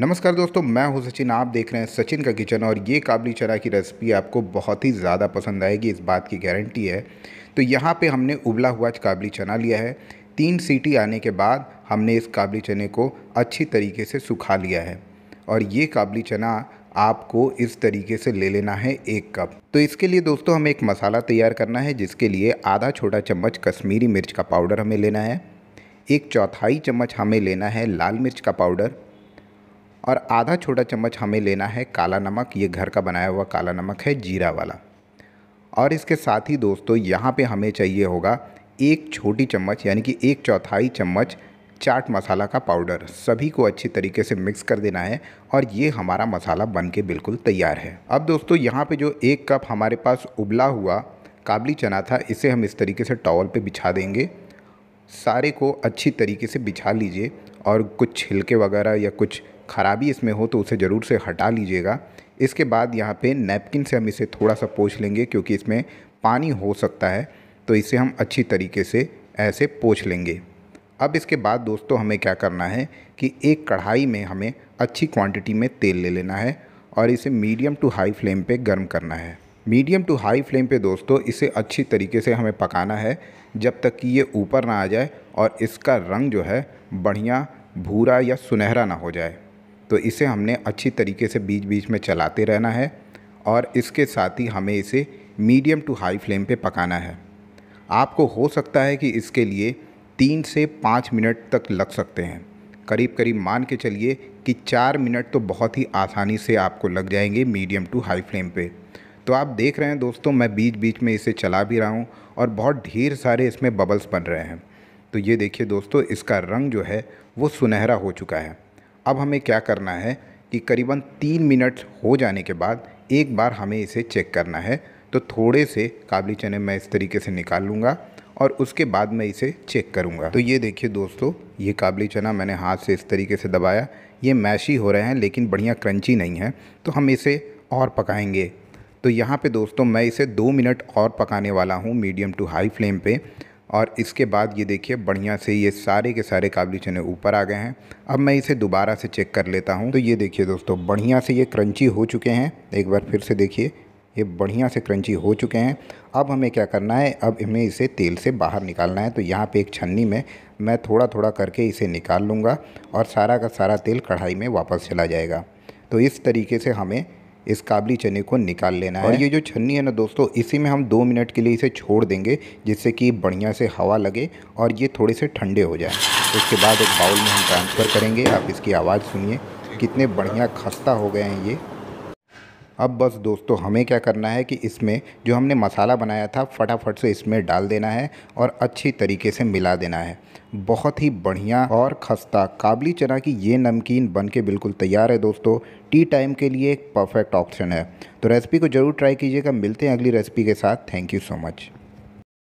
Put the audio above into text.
नमस्कार दोस्तों मैं हूं सचिन आप देख रहे हैं सचिन का किचन और ये काबली चना की रेसिपी आपको बहुत ही ज़्यादा पसंद आएगी इस बात की गारंटी है तो यहाँ पे हमने उबला हुआ काबली चना लिया है तीन सीटी आने के बाद हमने इस काबली चने को अच्छी तरीके से सुखा लिया है और ये काबली चना आपको इस तरीके से ले लेना है एक कप तो इसके लिए दोस्तों हमें एक मसाला तैयार करना है जिसके लिए आधा छोटा चम्मच कश्मीरी मिर्च का पाउडर हमें लेना है एक चौथाई चम्मच हमें लेना है लाल मिर्च का पाउडर और आधा छोटा चम्मच हमें लेना है काला नमक ये घर का बनाया हुआ काला नमक है जीरा वाला और इसके साथ ही दोस्तों यहाँ पे हमें चाहिए होगा एक छोटी चम्मच यानी कि एक चौथाई चम्मच चाट मसाला का पाउडर सभी को अच्छी तरीके से मिक्स कर देना है और ये हमारा मसाला बन के बिल्कुल तैयार है अब दोस्तों यहाँ पे जो एक कप हमारे पास उबला हुआ काबली चना था इसे हम इस तरीके से टॉवल पे बिछा देंगे सारे को अच्छी तरीके से बिछा लीजिए और कुछ छिलके वगैरह या कुछ ख़राबी इसमें हो तो उसे ज़रूर से हटा लीजिएगा इसके बाद यहाँ पे नैपकिन से हम इसे थोड़ा सा पोछ लेंगे क्योंकि इसमें पानी हो सकता है तो इसे हम अच्छी तरीके से ऐसे पोछ लेंगे अब इसके बाद दोस्तों हमें क्या करना है कि एक कढ़ाई में हमें अच्छी क्वांटिटी में तेल ले लेना है और इसे मीडियम टू हाई फ्लेम पे गर्म करना है मीडियम टू हाई फ्लेम पे दोस्तों इसे अच्छी तरीके से हमें पकाना है जब तक कि ये ऊपर ना आ जाए और इसका रंग जो है बढ़िया भूरा या सुनहरा ना हो जाए तो इसे हमने अच्छी तरीके से बीच बीच में चलाते रहना है और इसके साथ ही हमें इसे मीडियम टू हाई फ्लेम पे पकाना है आपको हो सकता है कि इसके लिए तीन से पाँच मिनट तक लग सकते हैं करीब करीब मान के चलिए कि चार मिनट तो बहुत ही आसानी से आपको लग जाएंगे मीडियम टू हाई फ्लेम पे तो आप देख रहे हैं दोस्तों मैं बीच बीच में इसे चला भी रहा हूँ और बहुत ढेर सारे इसमें बबल्स बन रहे हैं तो ये देखिए दोस्तों इसका रंग जो है वो सुनहरा हो चुका है अब हमें क्या करना है कि करीबन तीन मिनट हो जाने के बाद एक बार हमें इसे चेक करना है तो थोड़े से काबली चने मैं इस तरीके से निकाल लूँगा और उसके बाद मैं इसे चेक करूँगा तो ये देखिए दोस्तों ये काबली चना मैंने हाथ से इस तरीके से दबाया ये मैशी हो रहे हैं लेकिन बढ़िया क्रंची नहीं है तो हम इसे और पकाएंगे तो यहाँ पे दोस्तों मैं इसे दो मिनट और पकाने वाला हूँ मीडियम टू हाई फ्लेम पे और इसके बाद ये देखिए बढ़िया से ये सारे के सारे काबली चने ऊपर आ गए हैं अब मैं इसे दोबारा से चेक कर लेता हूँ तो ये देखिए दोस्तों बढ़िया से ये क्रंची हो चुके हैं एक बार फिर से देखिए ये बढ़िया से क्रंची हो चुके हैं अब हमें क्या करना है अब हमें इसे तेल से बाहर निकालना है तो यहाँ पे एक छन्नी में मैं थोड़ा थोड़ा करके इसे निकाल लूँगा और सारा का सारा तेल कढ़ाई में वापस चला जाएगा तो इस तरीके से हमें इस काबली चने को निकाल लेना है और ये जो छन्नी है ना दोस्तों इसी में हम दो मिनट के लिए इसे छोड़ देंगे जिससे कि बढ़िया से हवा लगे और ये थोड़े से ठंडे हो जाए उसके बाद एक बाउल में हम ट्रांसफ़र करेंगे आप इसकी आवाज़ सुनिए कितने बढ़िया खस्ता हो गए हैं ये अब बस दोस्तों हमें क्या करना है कि इसमें जो हमने मसाला बनाया था फटाफट से इसमें डाल देना है और अच्छी तरीके से मिला देना है बहुत ही बढ़िया और खस्ता काबली चना की ये नमकीन बन के बिल्कुल तैयार है दोस्तों टी टाइम के लिए एक परफेक्ट ऑप्शन है तो रेसिपी को ज़रूर ट्राई कीजिएगा मिलते हैं अगली रेसिपी के साथ थैंक यू सो मच